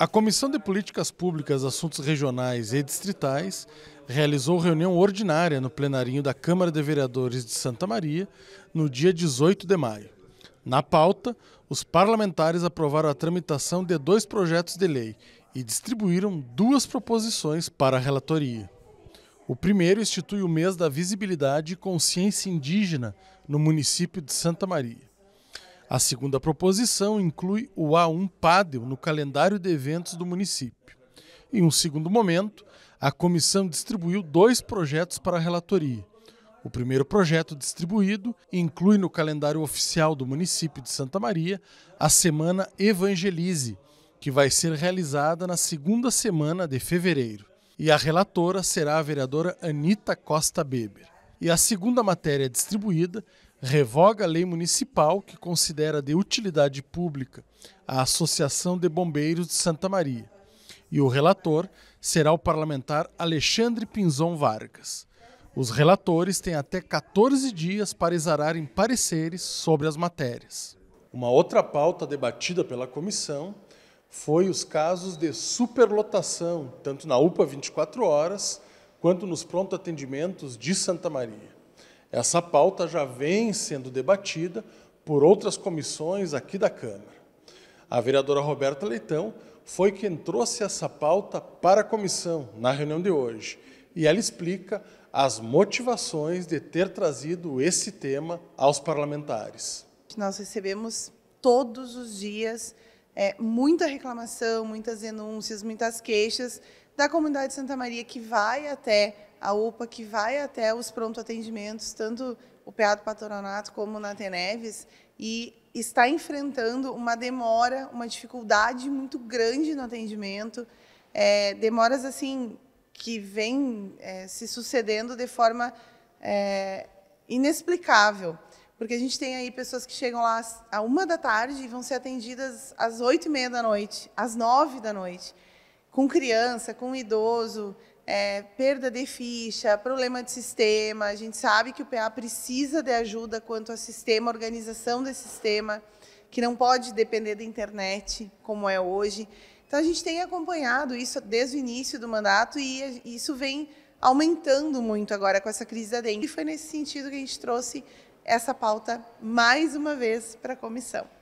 A Comissão de Políticas Públicas, Assuntos Regionais e Distritais realizou reunião ordinária no plenarinho da Câmara de Vereadores de Santa Maria no dia 18 de maio. Na pauta, os parlamentares aprovaram a tramitação de dois projetos de lei e distribuíram duas proposições para a relatoria. O primeiro institui o mês da visibilidade e consciência indígena no município de Santa Maria. A segunda proposição inclui o A1 Padel no calendário de eventos do município. Em um segundo momento, a comissão distribuiu dois projetos para a relatoria. O primeiro projeto distribuído inclui no calendário oficial do município de Santa Maria a Semana Evangelize, que vai ser realizada na segunda semana de fevereiro. E a relatora será a vereadora Anita Costa Beber. E a segunda matéria é distribuída revoga a lei municipal que considera de utilidade pública a Associação de Bombeiros de Santa Maria. E o relator será o parlamentar Alexandre Pinzon Vargas. Os relatores têm até 14 dias para exararem pareceres sobre as matérias. Uma outra pauta debatida pela comissão foi os casos de superlotação, tanto na UPA 24 horas quanto nos pronto atendimentos de Santa Maria. Essa pauta já vem sendo debatida por outras comissões aqui da Câmara. A vereadora Roberta Leitão foi quem trouxe essa pauta para a comissão na reunião de hoje e ela explica as motivações de ter trazido esse tema aos parlamentares. Nós recebemos todos os dias é, muita reclamação, muitas denúncias, muitas queixas da comunidade Santa Maria que vai até a UPA, que vai até os pronto atendimentos, tanto o PA do patronato como na Teneves, e está enfrentando uma demora, uma dificuldade muito grande no atendimento, é, demoras assim que vêm é, se sucedendo de forma é, inexplicável. Porque a gente tem aí pessoas que chegam lá à uma da tarde e vão ser atendidas às oito e meia da noite, às nove da noite com criança, com idoso, é, perda de ficha, problema de sistema. A gente sabe que o PA precisa de ajuda quanto a sistema, organização desse sistema, que não pode depender da internet, como é hoje. Então, a gente tem acompanhado isso desde o início do mandato e isso vem aumentando muito agora com essa crise da dengue. E foi nesse sentido que a gente trouxe essa pauta mais uma vez para a comissão.